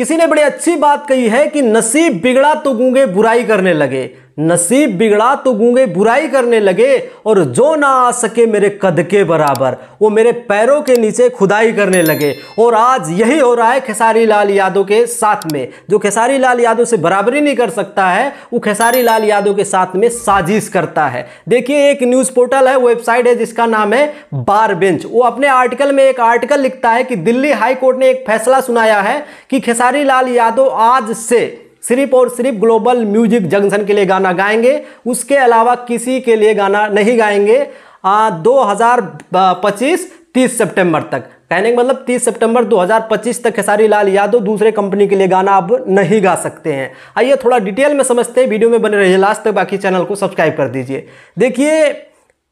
किसी ने बड़ी अच्छी बात कही है कि नसीब बिगड़ा तो गूंगे बुराई करने लगे नसीब बिगड़ा तो गूंगे बुराई करने लगे और जो ना आ सके मेरे कद के बराबर वो मेरे पैरों के नीचे खुदाई करने लगे और आज यही हो रहा है खेसारी लाल यादव के साथ में जो खेसारी लाल यादव से बराबरी नहीं कर सकता है वो खेसारी लाल यादव के साथ में साजिश करता है देखिए एक न्यूज़ पोर्टल है वेबसाइट है जिसका नाम है बार बेंच वो अपने आर्टिकल में एक आर्टिकल लिखता है कि दिल्ली हाईकोर्ट ने एक फैसला सुनाया है कि खेसारी लाल यादव आज से सिर्फ और सिर्फ ग्लोबल म्यूजिक जंक्शन के लिए गाना गाएंगे उसके अलावा किसी के लिए गाना नहीं गाएंगे आ, 2025 30 सितंबर तक कहने का मतलब 30 सितंबर 2025 तक खेसारी लाल यादव दूसरे कंपनी के लिए गाना अब नहीं गा सकते हैं आइए थोड़ा डिटेल में समझते हैं वीडियो में बने रहिए लास्ट तक बाकी चैनल को सब्सक्राइब कर दीजिए देखिए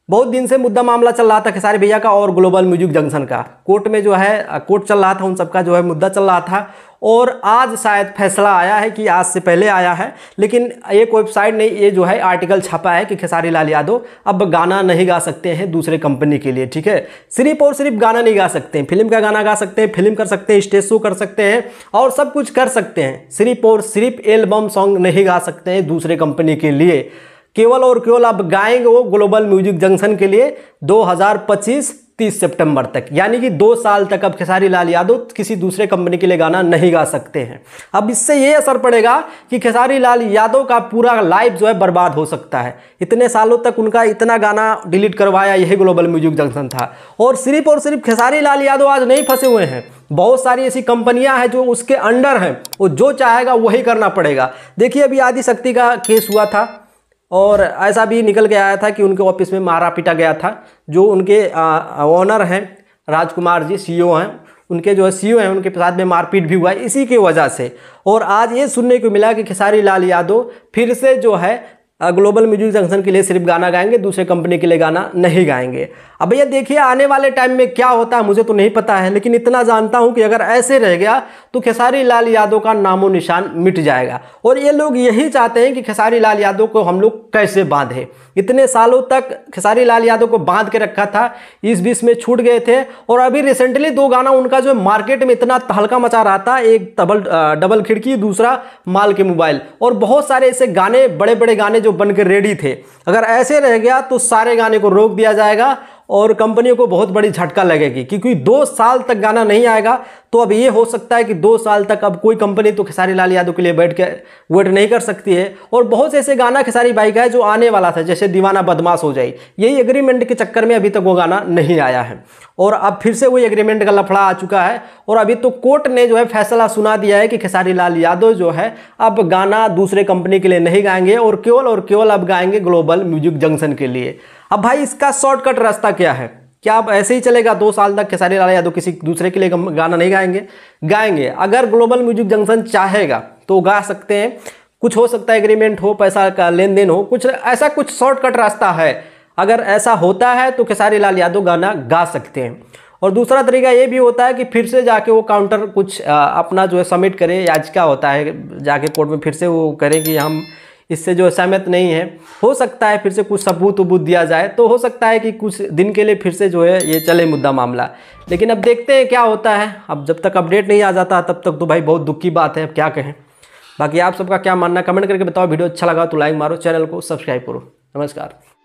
बहुत दिन से मुद्दा मामला चल रहा था खेसारी भैया का और ग्लोबल म्यूजिक जंक्शन का कोर्ट में जो है कोर्ट चल रहा था उन सबका जो है मुद्दा चल रहा था और आज शायद फैसला आया है कि आज से पहले आया है लेकिन एक वेबसाइट ने ये जो है आर्टिकल छापा है कि खेसारी लाल यादव अब गाना नहीं गा सकते हैं दूसरे कंपनी के लिए ठीक है सिर्फ और सिर्फ गाना नहीं गा सकते हैं फिल्म का गाना गा सकते हैं फिल्म कर सकते हैं स्टेज शो कर सकते हैं और सब कुछ कर सकते हैं सिर्फ और सिर्फ एल्बम सॉन्ग नहीं गा सकते हैं दूसरे कंपनी के लिए केवल और केवल आप गाएंगे वो ग्लोबल म्यूजिक जंक्शन के लिए 2025 30 सितंबर तक यानी कि दो साल तक अब खेसारी लाल यादव किसी दूसरे कंपनी के लिए गाना नहीं गा सकते हैं अब इससे ये असर पड़ेगा कि खेसारी लाल यादव का पूरा लाइफ जो है बर्बाद हो सकता है इतने सालों तक उनका इतना गाना डिलीट करवाया यही ग्लोबल म्यूजिक जंक्शन था और सिर्फ और सिर्फ खेसारी लाल यादव आज नहीं फंसे हुए हैं बहुत सारी ऐसी कंपनियां हैं जो उसके अंडर हैं और जो चाहेगा वही करना पड़ेगा देखिए अभी आदिशक्ति का केस हुआ था और ऐसा भी निकल के आया था कि उनके ऑफिस में मारा पीटा गया था जो उनके ऑनर हैं राजकुमार जी सीईओ हैं उनके जो है सी हैं उनके साथ में मारपीट भी हुआ इसी की वजह से और आज ये सुनने को मिला कि खेसारी लाल यादव फिर से जो है ग्लोबल म्यूजिक जंक्शन के लिए सिर्फ गाना गाएंगे दूसरे कंपनी के लिए गाना नहीं गाएंगे अब भैया देखिए आने वाले टाइम में क्या होता है मुझे तो नहीं पता है लेकिन इतना जानता हूँ कि अगर ऐसे रह गया तो खेसारी लाल यादव का नामो निशान मिट जाएगा और ये लोग यही चाहते हैं कि खेसारी लाल यादव को हम लोग कैसे बांधें इतने सालों तक खेसारी लाल यादव को बांध के रखा था इस बीच में छूट गए थे और अभी रिसेंटली दो गाना उनका जो मार्केट में इतना तहलका मचा रहा था एक डबल डबल खिड़की दूसरा माल के मोबाइल और बहुत सारे ऐसे गाने बड़े बड़े गाने जो जो बनकर रेडी थे अगर ऐसे रह गया तो सारे गाने को रोक दिया जाएगा और कंपनियों को बहुत बड़ी झटका लगेगी क्योंकि दो साल तक गाना नहीं आएगा तो अब ये हो सकता है कि दो साल तक अब कोई कंपनी तो खेसारी लाल यादव के लिए बैठ के वेट नहीं कर सकती है और बहुत से ऐसे गाना खेसारी भाई का है जो आने वाला था जैसे दीवाना बदमाश हो जाए यही एग्रीमेंट के चक्कर में अभी तक वो गाना नहीं आया है और अब फिर से वही एग्रीमेंट का लफड़ा आ चुका है और अभी तो कोर्ट ने जो है फैसला सुना दिया है कि खेसारी लाल यादव जो है अब गाना दूसरे कंपनी के लिए नहीं गाएंगे और केवल और केवल अब गाएंगे ग्लोबल म्यूजिक जंक्शन के लिए अब भाई इसका शॉर्टकट रास्ता क्या है क्या अब ऐसे ही चलेगा दो साल तक खेसारी लाल यादव किसी दूसरे के लिए गाना नहीं गाएंगे गाएंगे अगर ग्लोबल म्यूजिक जंक्शन चाहेगा तो गा सकते हैं कुछ हो सकता है एग्रीमेंट हो पैसा का लेन देन हो कुछ ऐसा कुछ शॉर्टकट रास्ता है अगर ऐसा होता है तो खेसारी लाल यादव गाना गा सकते हैं और दूसरा तरीका ये भी होता है कि फिर से जाके वो काउंटर कुछ अपना जो है सबमिट करें याचिका होता है जाके कोर्ट में फिर से वो करें कि हम इससे जो सहमत नहीं है हो सकता है फिर से कुछ सबूत उबूत दिया जाए तो हो सकता है कि कुछ दिन के लिए फिर से जो है ये चले मुद्दा मामला लेकिन अब देखते हैं क्या होता है अब जब तक अपडेट नहीं आ जाता तब तक तो भाई बहुत दुख की बात है अब क्या कहें बाकी आप सबका क्या मानना कमेंट करके बताओ वीडियो अच्छा लगा तो लाइक मारो चैनल को सब्सक्राइब करो नमस्कार